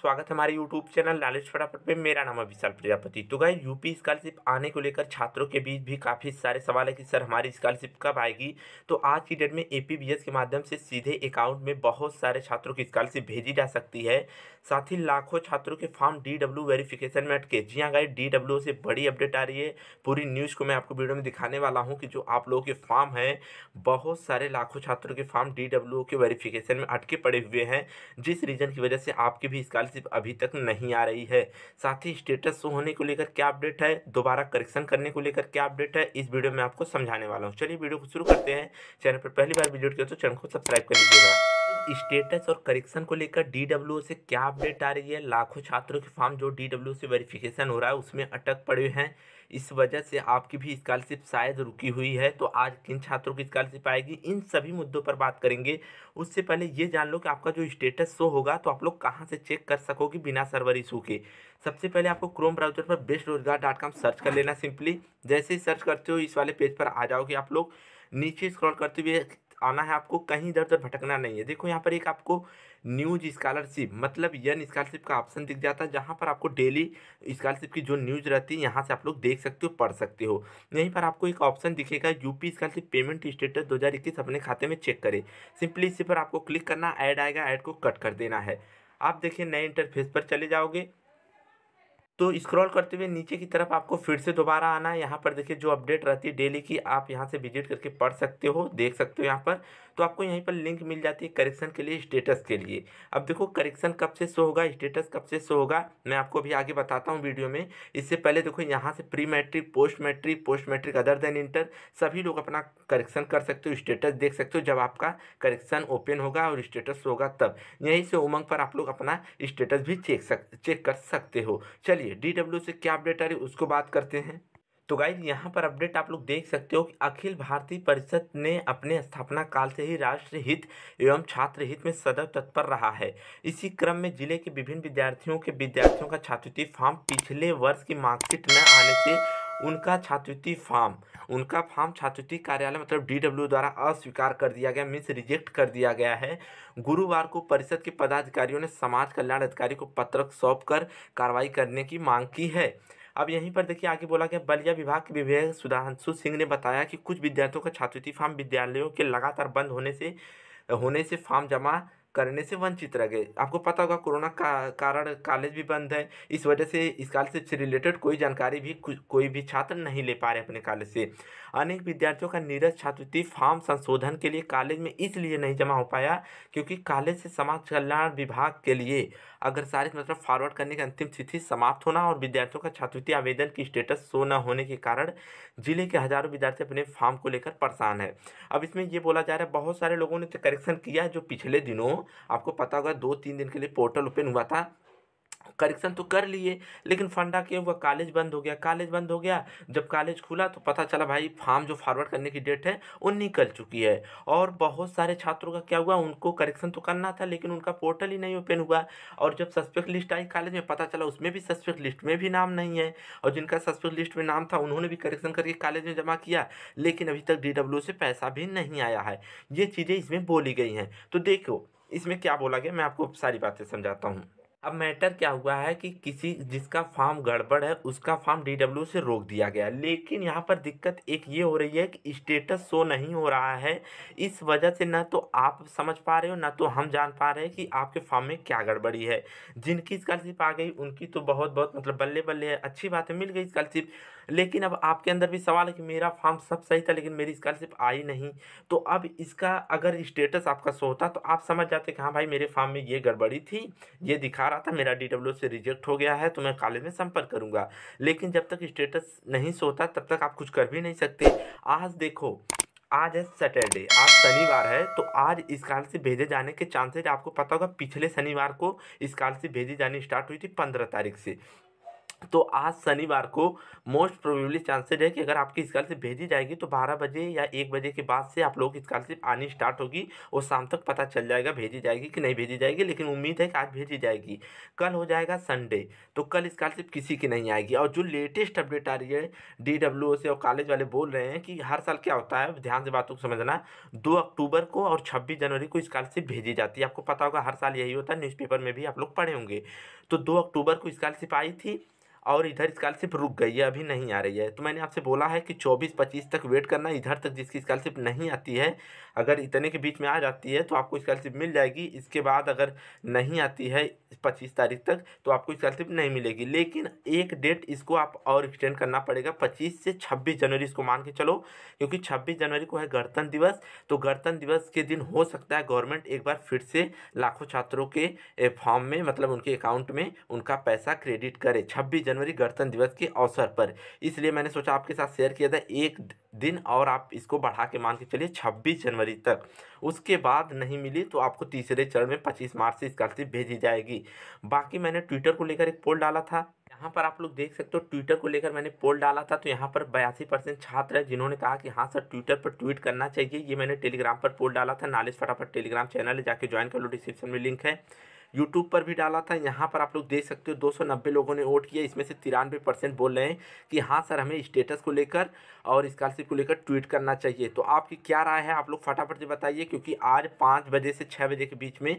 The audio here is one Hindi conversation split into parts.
स्वागत है हमारे यूट्यूब चैनल नॉलेज फटाफट पे मेरा नाम है विशाल प्रजापति तो गाय यूपी स्कॉलरशिप आने को लेकर छात्रों के बीच भी काफ़ी सारे सवाल है कि सर हमारी स्कॉलरशिप कब आएगी तो आज की डेट में ए के माध्यम से सीधे अकाउंट में बहुत सारे छात्रों की स्कॉलरशिप भेजी जा सकती है साथ ही लाखों छात्रों के फॉर्म डी वेरीफिकेशन में अटके जी हाँ गाय डी से बड़ी अपडेट आ रही है पूरी न्यूज़ को मैं आपको वीडियो में दिखाने वाला हूँ कि जो आप लोगों के फॉर्म हैं बहुत सारे लाखों छात्रों के फॉर्म डी के वेरीफिकेशन में अटके पड़े हुए हैं जिस रीज़न की वजह से आपकी भी स्कॉलरशिप स्कॉलरशिप अभी तक नहीं आ रही है साथ ही स्टेटस शो होने को लेकर क्या अपडेट है दोबारा करेक्शन करने को लेकर क्या अपडेट है इस वीडियो में आपको समझाने वाला हूँ चलिए वीडियो को शुरू करते हैं चैनल पर पहली बार विजिट किया तो चैनल को सब्सक्राइब कर लीजिएगा स्टेटस और करेक्शन को लेकर डी से क्या अपडेट आ रही है लाखों छात्रों के फॉर्म जो डी से वेरिफिकेशन हो रहा है उसमें अटक पड़े हैं इस वजह से आपकी भी स्कॉलरशिप शायद रुकी हुई है तो आज किन छात्रों की स्कॉलरशिप आएगी इन सभी मुद्दों पर बात करेंगे उससे पहले ये जान लो कि आपका जो स्टेटस शो होगा तो आप लोग कहाँ से चेक कर सकोगे बिना सर्वर इशू के सबसे पहले आपको क्रोम ब्राउजर पर best Rozgar dot com search कर लेना सिंपली जैसे ही सर्च करते हो इस वाले पेज पर आ जाओगे आप लोग नीचे स्क्रॉल करते हुए आना है आपको कहीं इधर उधर भटकना नहीं है देखो यहाँ पर एक आपको न्यूज स्कॉलरशिप मतलब यन स्कॉलरशिप का ऑप्शन दिख जाता है जहाँ पर आपको डेली स्कॉलरशिप की जो न्यूज़ रहती है यहाँ से आप लोग देख सकते हो पढ़ सकते हो यहीं पर आपको एक ऑप्शन दिखेगा यूपी स्कॉलरशिप पेमेंट स्टेटस दो अपने खाते में चेक करें सिंपली इसी पर आपको क्लिक करना ऐड आएगा ऐड को कट कर देना है आप देखिए नए इंटरफेस पर चले जाओगे तो स्क्रॉल करते हुए नीचे की तरफ आपको फिर से दोबारा आना है यहाँ पर देखिए जो अपडेट रहती है डेली की आप यहाँ से विजिट करके पढ़ सकते हो देख सकते हो यहाँ पर तो आपको यहीं पर लिंक मिल जाती है करेक्शन के लिए स्टेटस के लिए अब देखो करेक्शन कब से शो होगा स्टेटस कब से शो होगा मैं आपको अभी आगे बताता हूँ वीडियो में इससे पहले देखो यहाँ से pre matric post matric post matric other than inter सभी लोग अपना करेक्शन कर सकते हो स्टेटस देख सकते हो जब आपका करेक्शन ओपन होगा और स्टेटस होगा तब यहीं से उमंग पर आप लोग अपना स्टेटस भी चेक सक चेक कर सकते हो चलिए चलिए डी डब्ल्यू से क्या अपडेट आ रही है उसको बात करते हैं तो गाइज यहाँ पर अपडेट आप लोग देख सकते हो कि अखिल भारतीय परिषद ने अपने स्थापना काल से ही राष्ट्र हित एवं छात्र हित में सदैव तत्पर रहा है इसी क्रम में जिले के विभिन्न विद्यार्थियों के विद्यार्थियों का छात्रवृत्ति फॉर्म पिछले वर्ष की मार्कशीट न आने से उनका छात्रवृत्ति फार्म उनका फार्म छात्रवृत्ति कार्यालय मतलब डीडब्ल्यू द्वारा अस्वीकार कर दिया गया मीन्स रिजेक्ट कर दिया गया है गुरुवार को परिषद के पदाधिकारियों ने समाज कल्याण अधिकारी को पत्रक सौंप कर कार्रवाई करने की मांग की है अब यहीं पर देखिए आगे बोला गया बलिया विभाग के विवेक सुधांशु सिंह ने बताया कि कुछ विद्यार्थियों का छात्रवृत्ति फार्म विद्यालयों के लगातार बंद होने से होने से फार्म जमा करने से वंचित रह गए आपको पता होगा कोरोना का कारण कॉलेज भी बंद है इस वजह से स्कॉलरशिप से रिलेटेड कोई जानकारी भी कोई भी छात्र नहीं ले पा रहे अपने कॉलेज से अनेक विद्यार्थियों का नीरज छात्रवृत्ति फॉर्म संशोधन के लिए कॉलेज में इसलिए नहीं जमा हो पाया क्योंकि कॉलेज से समाज कल्याण विभाग के लिए अग्रसारित मतलब फॉरवर्ड करने की अंतिम तिथि समाप्त होना और विद्यार्थियों का छात्रवृत्ति आवेदन की स्टेटस शो न होने के कारण जिले के हजारों विद्यार्थी अपने फॉर्म को लेकर परेशान है अब इसमें ये बोला जा रहा है बहुत सारे लोगों ने करेक्शन तो किया जो पिछले दिनों आपको पता होगा दो तीन दिन के लिए पोर्टल ओपन हुआ था करेक्शन तो कर लिए लेकिन फंडा क्या हुआ कॉलेज बंद हो गया कॉलेज बंद हो गया जब कॉलेज खुला तो पता चला भाई फॉर्म जो फॉरवर्ड करने की डेट है वो निकल चुकी है और बहुत सारे छात्रों का क्या हुआ उनको करेक्शन तो करना था लेकिन उनका पोर्टल ही नहीं ओपन हुआ और जब सस्पेक्ट लिस्ट आई कॉलेज में पता चला उसमें भी सस्पेक्ट लिस्ट में भी नाम नहीं है और जिनका सस्पेक्ट लिस्ट में नाम था उन्होंने भी करेक्शन करके कॉलेज में जमा किया लेकिन अभी तक डी से पैसा भी नहीं आया है ये चीज़ें इसमें बोली गई हैं तो देखो इसमें क्या बोला गया मैं आपको सारी बातें समझाता हूँ अब मैटर क्या हुआ है कि किसी जिसका फार्म गड़बड़ है उसका फार्म डब्ल्यू से रोक दिया गया लेकिन यहाँ पर दिक्कत एक ये हो रही है कि स्टेटस शो नहीं हो रहा है इस वजह से ना तो आप समझ पा रहे हो ना तो हम जान पा रहे हैं कि आपके फार्म में क्या गड़बड़ी है जिनकी स्कॉलरशिप आ गई उनकी तो बहुत बहुत मतलब बल्ले बल्ले है अच्छी बात है मिल गई स्कॉलरशिप लेकिन अब आपके अंदर भी सवाल है कि मेरा फॉर्म सब सही था लेकिन मेरी स्कॉलरशिप आई नहीं तो अब इसका अगर स्टेटस आपका सो होता तो आप समझ जाते कि हाँ भाई मेरे फॉर्म में ये गड़बड़ी थी ये दिखा रहा था मेरा डी से रिजेक्ट हो गया है तो मैं कॉलेज में संपर्क करूँगा लेकिन जब तक स्टेटस नहीं सोता तब तक आप कुछ कर भी नहीं सकते आज देखो आज है सैटरडे आज शनिवार है तो आज स्कॉलरशिप भेजे जाने के चांसेज आपको पता होगा पिछले शनिवार को स्कॉलरशिप भेजी जानी स्टार्ट हुई थी पंद्रह तारीख से तो आज शनिवार को मोस्ट प्रोबेबली चांसेज है कि अगर आपकी स्कॉलरशिप भेजी जाएगी तो 12 बजे या 1 बजे के बाद से आप लोग की स्कॉलरशिप आनी स्टार्ट होगी और शाम तक पता चल जाएगा भेजी जाएगी कि नहीं भेजी जाएगी लेकिन उम्मीद है कि आज भेजी जाएगी कल हो जाएगा संडे तो कल स्कॉलरशिप किसी की नहीं आएगी और जो लेटेस्ट अपडेट आ रही है डी से और कॉलेज वाले बोल रहे हैं कि हर साल क्या होता है ध्यान से बातों को समझना दो अक्टूबर को और छब्बीस जनवरी को स्कॉलरशिप भेजी जाती है आपको पता होगा हर साल यही होता है न्यूज़पेपर में भी आप लोग पढ़े होंगे तो दो अक्टूबर को स्कॉलरशिप आई थी और इधर स्कॉलरशिप रुक गई है अभी नहीं आ रही है तो मैंने आपसे बोला है कि चौबीस पच्चीस तक वेट करना इधर तक जिसकी स्कॉलरशिप नहीं आती है अगर इतने के बीच में आ जाती है तो आपको स्कॉलरशिप मिल जाएगी इसके बाद अगर नहीं आती है पच्चीस तारीख तक तो आपको स्कॉलरशिप नहीं मिलेगी लेकिन एक डेट इसको आप और एक्सटेंड करना पड़ेगा पच्चीस से छब्बीस जनवरी इसको मान के चलो क्योंकि छब्बीस जनवरी को है गणतंत्र दिवस तो गणतंत्र दिवस के दिन हो सकता है गवर्नमेंट एक बार फिर से लाखों छात्रों के फॉर्म में मतलब उनके अकाउंट में उनका पैसा क्रेडिट करे छब्बीस जनवरी जनवरी गणतंत्र दिवस के अवसर पर इसलिए मैंने सोचा आपके साथ शेयर किया था एक दिन और आप इसको बढ़ा के मान के चलिए 26 जनवरी तक उसके बाद नहीं मिली तो आपको तीसरे चरण में 25 मार्च से स्कॉलरशिप भेजी जाएगी बाकी मैंने ट्विटर को लेकर एक पोल डाला था यहाँ पर आप लोग देख सकते हो ट्विटर को लेकर मैंने पोल डाला था तो यहाँ पर बयासी परसेंट छात्र है जिन्होंने कहा कि हाँ सर ट्विटर पर ट्वीट करना चाहिए ये मैंने टेलीग्राम पर पोल डाला था नॉलेज फटाफट टेलीग्राम चैनल है जाके ज्वाइन कर लो डिस्क्रिप्शन में लिंक है यूट्यूब पर भी डाला था यहाँ पर आप लोग देख सकते हो 290 लोगों ने वोट किया इसमें से तिरानवे परसेंट बोल रहे हैं कि हाँ सर हमें स्टेटस को लेकर और स्कॉलरशिप को लेकर ट्वीट करना चाहिए तो आपकी क्या राय है आप लोग फटाफट से बताइए क्योंकि आज पाँच बजे से छः बजे के बीच में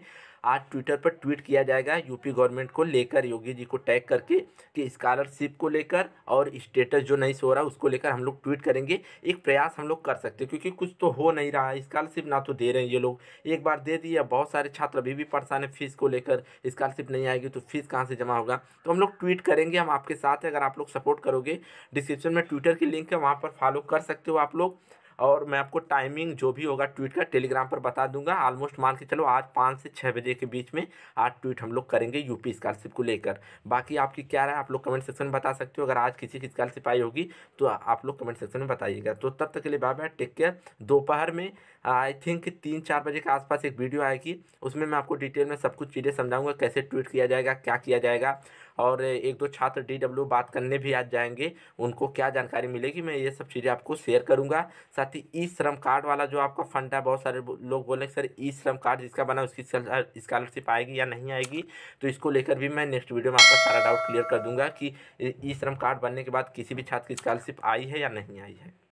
आज ट्विटर पर ट्वीट किया जाएगा यूपी गवर्नमेंट को लेकर योगी जी को टैग करके कि स्कॉलरशिप को लेकर और स्टेटस जो नहीं सो रहा उसको लेकर हम लोग ट्वीट करेंगे एक प्रयास हम लोग कर सकते हैं क्योंकि कुछ तो हो नहीं रहा है स्कॉलरशिप ना तो दे रहे हैं ये लोग एक बार दे दिए बहुत सारे छात्र अभी भी परेशान है फीस को लेकर लेकर स्कॉलरशिप नहीं आएगी तो फीस कहाँ से जमा होगा तो हम लोग ट्वीट करेंगे हम आपके साथ हैं अगर आप लोग सपोर्ट करोगे डिस्क्रिप्शन में ट्विटर की लिंक है वहाँ पर फॉलो कर सकते हो आप लोग और मैं आपको टाइमिंग जो भी होगा ट्वीट का टेलीग्राम पर बता दूंगा ऑलमोस्ट मान के चलो आज पाँच से छः बजे के बीच में आज ट्वीट हम लोग करेंगे यूपी स्कॉलरशिप को लेकर बाकी आपकी क्या राय आप लोग कमेंट सेक्शन में बता सकते हो अगर आज किसी की स्कॉलरशिप आई होगी तो आप लोग कमेंट सेक्शन में बताइएगा तो तब तक के लिए बाय बाय टेक केयर दोपहर में आई थिंक तीन चार बजे के आसपास एक वीडियो आएगी उसमें मैं आपको डिटेल में सब कुछ चीज़ें समझाऊंगा कैसे ट्वीट किया जाएगा क्या किया जाएगा और एक दो छात्र डी डब्ल्यू बात करने भी आज जाएंगे उनको क्या जानकारी मिलेगी मैं ये सब चीज़ें आपको शेयर करूँगा साथ ही ई श्रम कार्ड वाला जो आपका फंड है बहुत सारे लोग बोले सर ई श्रम कार्ड जिसका बना उसकी स्कॉलरशिप आएगी या नहीं आएगी तो इसको लेकर भी मैं नेक्स्ट वीडियो में आपका सारा डाउट क्लियर कर दूंगा कि ई श्रम कार्ड बनने के बाद किसी भी छात्र की स्कॉलरशिप आई है या नहीं आई है